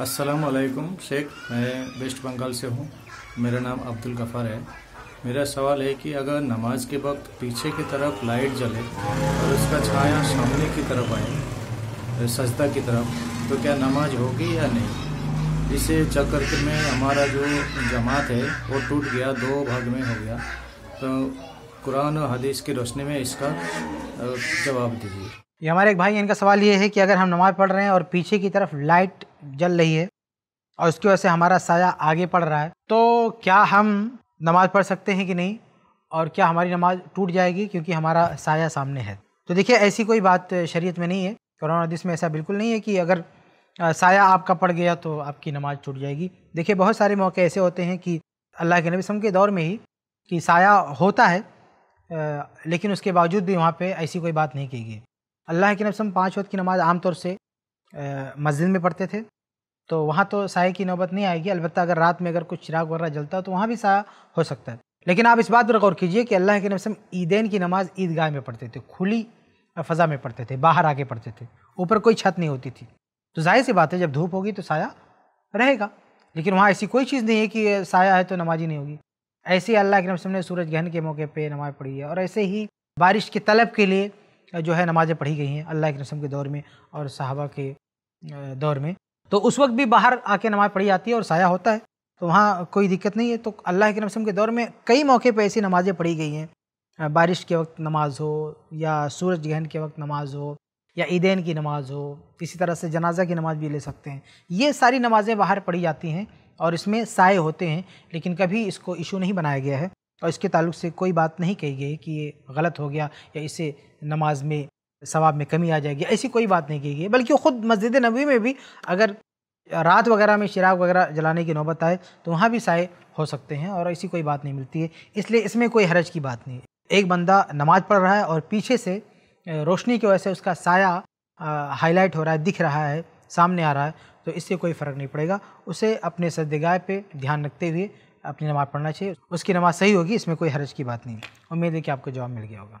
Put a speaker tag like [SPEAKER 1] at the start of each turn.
[SPEAKER 1] असलकुम शेख मैं वेस्ट बंगाल से हूँ मेरा नाम अब्दुल गफ़ार है मेरा सवाल है कि अगर नमाज के वक्त पीछे की तरफ लाइट जले और उसका छाया सामने की तरफ आए सजदा की तरफ तो क्या नमाज होगी या नहीं इसे चक्कर में हमारा जो जमात है वो टूट गया दो भाग में हो गया तो कुरान और हदीस की रोशनी में इसका जवाब दीजिए
[SPEAKER 2] ये हमारे एक भाई इनका सवाल ये है कि अगर हम नमाज़ पढ़ रहे हैं और पीछे की तरफ लाइट जल रही है और उसकी वजह से हमारा साया आगे पड़ रहा है तो क्या हम नमाज़ पढ़ सकते हैं कि नहीं और क्या हमारी नमाज़ टूट जाएगी क्योंकि हमारा साया सामने है तो देखिए ऐसी कोई बात शरीयत में नहीं है कुरान हदीस में ऐसा बिल्कुल नहीं है कि अगर साया आपका पड़ गया तो आपकी नमाज़ टूट जाएगी देखिए बहुत सारे मौके ऐसे होते हैं कि अल्लाह के नबी सम के दौर में ही कि साया होता है लेकिन उसके बावजूद भी वहाँ पे ऐसी कोई बात नहीं की गई अल्लाह के नबी सम पाँच वक्त की नमाज़ आमतौर से मस्जिद में पढ़ते थे तो वहाँ तो साय की नौबत नहीं आएगी अलबत्त अगर रात में अगर कुछ चिराग वगैरह जलता है तो वहाँ भी साया हो सकता है लेकिन आप इस बात पर गौर कीजिए कि अल्लाह के नबसम ईदेन की नमाज़ ईदगाह में पढ़ते थे खुली फ़ज़ा में पढ़ते थे बाहर आके पढ़ते थे ऊपर कोई छत नहीं होती थी तो जाहिर सी बात है जब धूप होगी तो साया रहेगा लेकिन वहाँ ऐसी कोई चीज़ नहीं है कि साया है तो नमाजी नहीं होगी ऐसे ही अल्लाह के नबसम ने सूरज गहन के मौके पर नमाज़ पढ़ी है और ऐसे ही बारिश की तलब के लिए जो है नमाज़ें पढ़ी गई हैं अल्लाह के नबसम के दौर में और साहबा के दौर में तो उस वक्त भी बाहर आके नमाज़ पढ़ी जाती है और साया होता है तो वहाँ कोई दिक्कत नहीं है तो अल्लाह के नमसम के दौर में कई मौके पर ऐसी नमाज़ें पढ़ी गई हैं बारिश के वक्त नमाज हो या सूरज ग्रहण के वक्त नमाज हो या ईदेन की नमाज़ हो इसी तरह से जनाजा की नमाज़ भी ले सकते हैं ये सारी नमाज़ें बाहर पढ़ी जाती हैं और इसमें साए होते हैं लेकिन कभी इसको इशू नहीं बनाया गया है और इसके ताल्लुक से कोई बात नहीं कही गई कि ये गलत हो गया या इसे नमाज में सवाब में कमी आ जाएगी ऐसी कोई बात नहीं की गई बल्कि ख़ुद मस्जिद नबी में भी अगर रात वगैरह में शराब वगैरह जलाने की नौबत आए तो वहाँ भी साए हो सकते हैं और ऐसी कोई बात नहीं मिलती है इसलिए इसमें कोई हरज की बात नहीं एक बंदा नमाज पढ़ रहा है और पीछे से रोशनी की वजह से उसका साया हाईलाइट हो रहा है दिख रहा है सामने आ रहा है तो इससे कोई फ़र्क नहीं पड़ेगा उसे अपने सदगाह पे ध्यान रखते हुए अपनी नमाज़ पढ़ना चाहिए उसकी नमाज़ सही होगी इसमें कोई हरज की बात नहीं उम्मीद है कि आपको जवाब मिल गया होगा